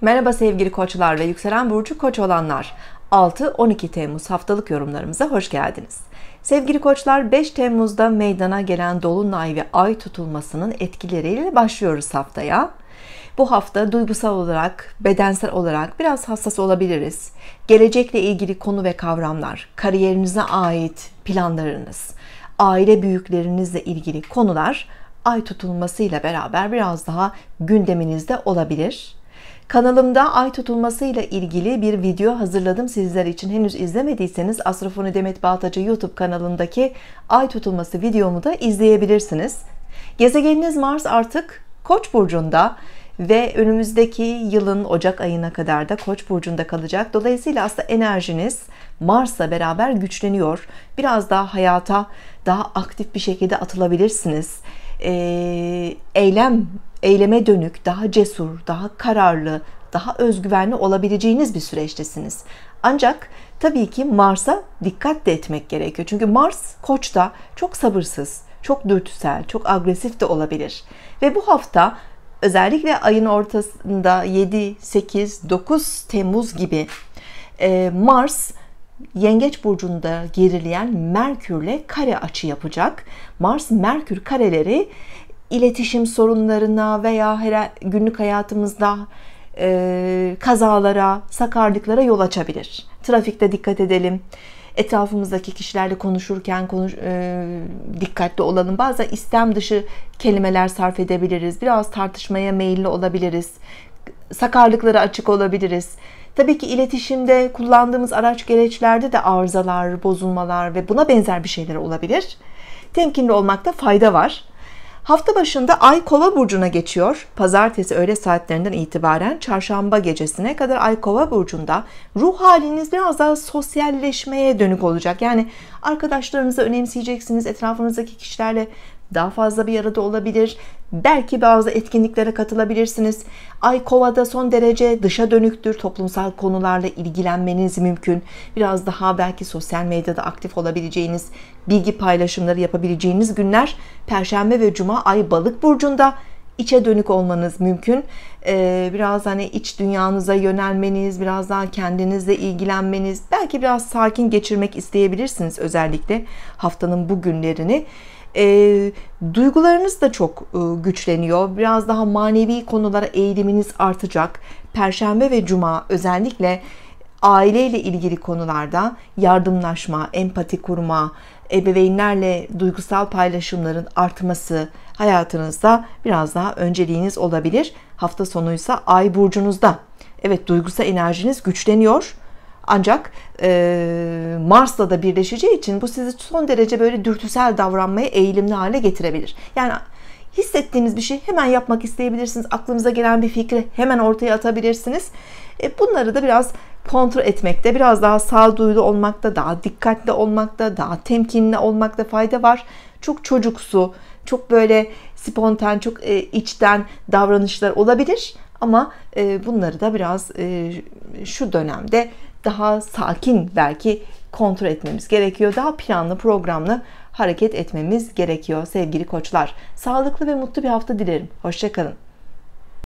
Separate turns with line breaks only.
Merhaba sevgili koçlar ve yükselen burcu koç olanlar. 6-12 Temmuz haftalık yorumlarımıza hoş geldiniz. Sevgili koçlar 5 Temmuz'da meydana gelen dolunay ve ay tutulmasının etkileriyle başlıyoruz haftaya. Bu hafta duygusal olarak, bedensel olarak biraz hassas olabiliriz. Gelecekle ilgili konu ve kavramlar, kariyerinize ait planlarınız, aile büyüklerinizle ilgili konular ay tutulmasıyla beraber biraz daha gündeminizde olabilir. Kanalımda ay tutulmasıyla ilgili bir video hazırladım sizler için. Henüz izlemediyseniz Astrofoni Demet Baltacı YouTube kanalındaki ay tutulması videomu da izleyebilirsiniz. Gezegeniniz Mars artık Koç burcunda ve önümüzdeki yılın Ocak ayına kadar da Koç burcunda kalacak. Dolayısıyla aslında enerjiniz Mars'la beraber güçleniyor. Biraz daha hayata daha aktif bir şekilde atılabilirsiniz. Ee, eylem eyleme dönük, daha cesur, daha kararlı, daha özgüvenli olabileceğiniz bir süreçtesiniz. Ancak tabii ki Mars'a dikkat de etmek gerekiyor. Çünkü Mars Koç'ta çok sabırsız, çok dürtüsel, çok agresif de olabilir. Ve bu hafta özellikle ayın ortasında 7, 8, 9 Temmuz gibi e, Mars Yengeç burcunda gerileyen Merkürle kare açı yapacak. Mars Merkür kareleri iletişim sorunlarına veya her günlük hayatımızda e, kazalara, sakarlıklara yol açabilir. Trafikte dikkat edelim. Etrafımızdaki kişilerle konuşurken konuş, e, dikkatli olalım. Bazen istem dışı kelimeler sarf edebiliriz. Biraz tartışmaya meyilli olabiliriz. Sakarlıklara açık olabiliriz. Tabii ki iletişimde kullandığımız araç gereçlerde de arızalar, bozulmalar ve buna benzer bir şeyler olabilir. Temkinli olmakta fayda var. Hafta başında Ay Kova burcuna geçiyor. Pazartesi öğle saatlerinden itibaren çarşamba gecesine kadar Ay Kova burcunda ruh haliniz biraz daha sosyalleşmeye dönük olacak. Yani arkadaşlarınızı önemseyeceksiniz, etrafınızdaki kişilerle daha fazla bir arada olabilir. Belki bazı etkinliklere katılabilirsiniz. Ay kovada son derece dışa dönüktür. Toplumsal konularla ilgilenmeniz mümkün. Biraz daha belki sosyal medyada aktif olabileceğiniz, bilgi paylaşımları yapabileceğiniz günler. Perşembe ve cuma ay balık burcunda içe dönük olmanız mümkün. Ee, biraz hani iç dünyanıza yönelmeniz, biraz daha kendinizle ilgilenmeniz, belki biraz sakin geçirmek isteyebilirsiniz özellikle haftanın bu günlerini. E, duygularınız da çok e, güçleniyor. Biraz daha manevi konulara eğiliminiz artacak. Perşembe ve cuma özellikle aileyle ilgili konularda yardımlaşma, empati kurma, ebeveynlerle duygusal paylaşımların artması hayatınızda biraz daha önceliğiniz olabilir. Hafta sonuysa ay burcunuzda. Evet duygusal enerjiniz güçleniyor ancak e, Mars'la da birleşeceği için bu sizi son derece böyle dürtüsel davranmaya eğilimli hale getirebilir. Yani hissettiğiniz bir şey hemen yapmak isteyebilirsiniz. Aklınıza gelen bir fikri hemen ortaya atabilirsiniz. E, bunları da biraz kontrol etmekte, biraz daha sağduyulu olmakta, daha dikkatli olmakta, daha temkinli olmakta fayda var. Çok çocuksu, çok böyle spontan, çok e, içten davranışlar olabilir. Ama e, bunları da biraz e, şu dönemde daha sakin belki kontrol etmemiz gerekiyor. Daha planlı, programlı hareket etmemiz gerekiyor sevgili koçlar. Sağlıklı ve mutlu bir hafta dilerim. Hoşçakalın.